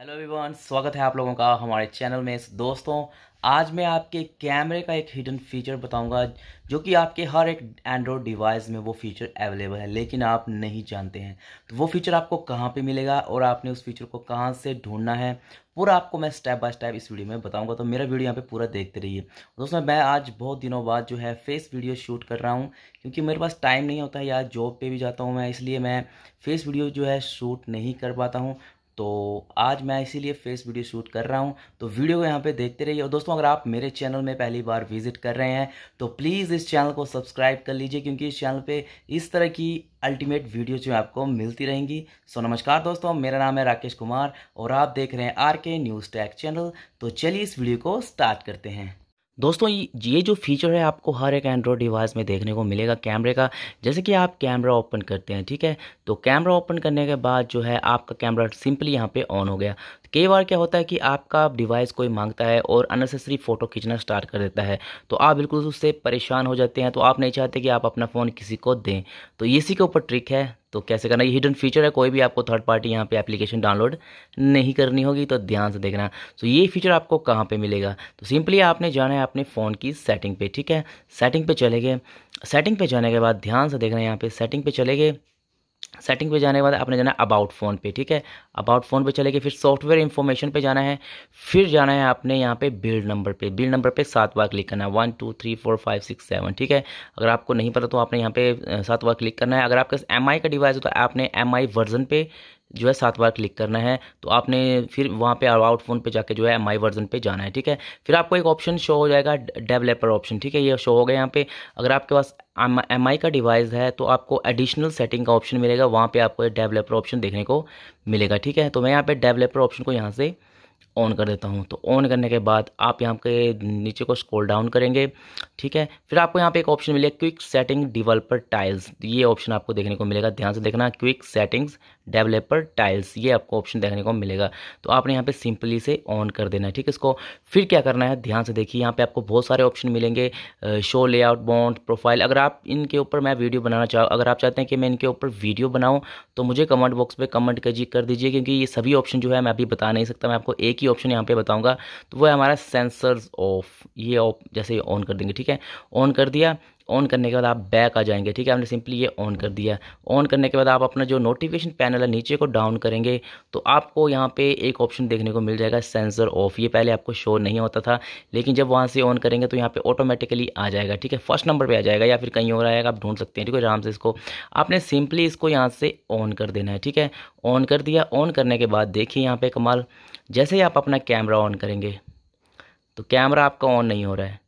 hello everyone स्वागत है आप लोगों का हमारे चैनल में दोस्तों आज मैं आपके कैमरे का एक हिडन फीचर बताऊंगा जो कि आपके हर एक एंड्रॉयड डिवाइस में वो फीचर अवेलेबल है लेकिन आप नहीं जानते हैं तो वो फीचर आपको कहाँ पे मिलेगा और आपने उस फीचर को कहाँ से ढूंढना है पूरा आपको मैं स्टेप बाय स्टेप इस वीडियो में बताऊंगा तो मेरा वीडियो यहाँ पे पूरा देखते रहिए दोस्तों मैं आज बहुत दिनों बाद जो है फेस वीडियो शूट कर रहा हूँ क्योंकि मेरे पास टाइम नहीं होता है यार जॉब पर भी जाता हूँ मैं इसलिए मैं फेस वीडियो जो है शूट नहीं कर पाता हूँ तो आज मैं इसीलिए फेस वीडियो शूट कर रहा हूँ तो वीडियो को यहाँ पे देखते रहिए और दोस्तों अगर आप मेरे चैनल में पहली बार विजिट कर रहे हैं तो प्लीज़ इस चैनल को सब्सक्राइब कर लीजिए क्योंकि इस चैनल पे इस तरह की अल्टीमेट वीडियो जो आपको मिलती रहेंगी सो नमस्कार दोस्तों मेरा नाम है राकेश कुमार और आप देख रहे हैं आर के न्यूज़ टैक चैनल तो चलिए इस वीडियो को स्टार्ट करते हैं दोस्तों ये जो फीचर है आपको हर एक एंड्रॉयड डिवाइस में देखने को मिलेगा कैमरे का जैसे कि आप कैमरा ओपन करते हैं ठीक है तो कैमरा ओपन करने के बाद जो है आपका कैमरा सिंपली यहाँ पे ऑन हो गया कई बार क्या होता है कि आपका डिवाइस कोई मांगता है और अननेसेसरी फ़ोटो खींचना स्टार्ट कर देता है तो आप बिल्कुल उससे परेशान हो जाते हैं तो आप नहीं चाहते कि आप अपना फ़ोन किसी को दें तो इसी के ऊपर ट्रिक है तो कैसे करना ये हिडन फीचर है कोई भी आपको थर्ड पार्टी यहाँ पे एप्लीकेशन डाउनलोड नहीं करनी होगी तो ध्यान से देखना तो ये फीचर आपको कहाँ पे मिलेगा तो सिंपली आपने जाना है अपने फ़ोन की सेटिंग पे ठीक है सेटिंग पे चले गए सेटिंग पे जाने के बाद ध्यान से देखना यहाँ पे सेटिंग पे चले गए सेटिंग पे जाने के बाद आपने जाना है अबाउट फ़ोन पे ठीक है अबाउट फ़ोन पे चले गए फिर सॉफ्टवेयर इन्फॉर्मेशन पे जाना है फिर जाना है आपने यहाँ पे बिल्ड नंबर पे बिल्ड नंबर पे सात बार क्लिक करना है one two three four five six seven ठीक है अगर आपको नहीं पता तो आपने यहाँ पे सात बार क्लिक करना है अगर आपके पास एम का डिवाइस हो तो आपने एम वर्जन पे जो है सात बार क्लिक करना है तो आपने फिर वहाँ पे आउट फ़ोन पे जाके जो है आई वर्जन पे जाना है ठीक है फिर आपको एक ऑप्शन शो हो जाएगा डेवलपर ऑप्शन ठीक है ये शो हो गया यहाँ पे अगर आपके पास एम आई का डिवाइस है तो आपको एडिशनल सेटिंग का ऑप्शन मिलेगा वहाँ पर आपको डेवलपर ऑप्शन देखने को मिलेगा ठीक है तो मैं यहाँ पे डेवलपर ऑप्शन को यहाँ से ऑन कर देता हूँ तो ऑन करने के बाद आप यहाँ के नीचे को स्क्रॉल डाउन करेंगे ठीक है फिर आपको यहाँ पे एक ऑप्शन मिलेगा क्विक सेटिंग डेवलपर टाइल्स ये ऑप्शन आपको देखने को मिलेगा ध्यान से देखना क्विक सेटिंग्स डेवलपर टाइल्स ये आपको ऑप्शन देखने को मिलेगा तो आपने यहाँ पे सिंपली से ऑन कर देना है ठीक है इसको फिर क्या करना है ध्यान से देखिए यहाँ पे आपको बहुत सारे ऑप्शन मिलेंगे शो लेआउट बॉन्ड प्रोफाइल अगर आप इनके ऊपर मैं वीडियो बनाना चाहूँ अगर आप चाहते हैं कि मैं इनके ऊपर वीडियो बनाऊँ तो मुझे कमेंट बॉक्स पर कमेंट कर दीजिए क्योंकि ये सभी ऑप्शन जो है मैं अभी बता नहीं सकता मैं आपको एक ही ऑप्शन यहाँ पे बताऊँगा तो वो है हमारा सेंसर्स ऑफ ये ऑफ जैसे ऑन कर देंगे ठीक है ऑन कर दिया ऑन करने के बाद आप बैक आ जाएंगे ठीक है हमने सिंपली ये ऑन कर दिया ऑन करने के बाद आप अपना जो नोटिफिकेशन पैनल है नीचे को डाउन करेंगे तो आपको यहाँ पे एक ऑप्शन देखने को मिल जाएगा सेंसर ऑफ ये पहले आपको शो नहीं होता था लेकिन जब वहाँ से ऑन करेंगे तो यहाँ पर ऑटोमेटिकली आ जाएगा ठीक है फर्स्ट नंबर पर आ जाएगा या फिर कहीं और आएगा आप ढूंढ सकते हैं ठीक है आराम से इसको आपने सिंपली इसको यहाँ से ऑन कर देना है ठीक है ऑन कर दिया ऑन करने के बाद देखिए यहाँ पर कमाल जैसे ही आप अपना कैमरा ऑन करेंगे तो कैमरा आपका ऑन नहीं हो रहा है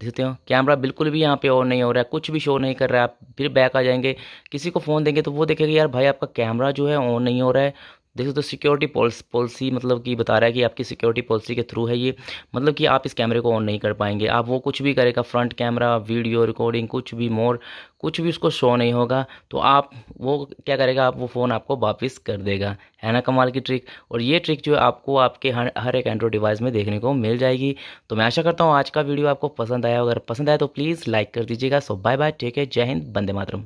देखते हो कैमरा बिल्कुल भी यहाँ पे ऑन नहीं हो रहा है कुछ भी शो नहीं कर रहा है आप फिर बैक आ जाएंगे किसी को फ़ोन देंगे तो वो देखेगा यार भाई आपका कैमरा जो है ऑन नहीं हो रहा है देखो तो सिक्योरिटी पॉलिसी मतलब कि बता रहा है कि आपकी सिक्योरिटी पॉलिसी के थ्रू है ये मतलब कि आप इस कैमरे को ऑन नहीं कर पाएंगे आप वो कुछ भी करेगा फ्रंट कैमरा वीडियो रिकॉर्डिंग कुछ भी मोर कुछ भी उसको शो नहीं होगा तो आप वो क्या करेगा आप वो फ़ोन आपको वापस कर देगा है ना कमाल की ट्रिक और ये ट्रिक जो है आपको आपके हर हर एक एंड्रॉइड डिवाइस में देखने को मिल जाएगी तो मैं आशा करता हूँ आज का वीडियो आपको पसंद आया अगर पसंद आया तो प्लीज़ लाइक कर दीजिएगा so bye bye take care जय हिंद बंदे मातरम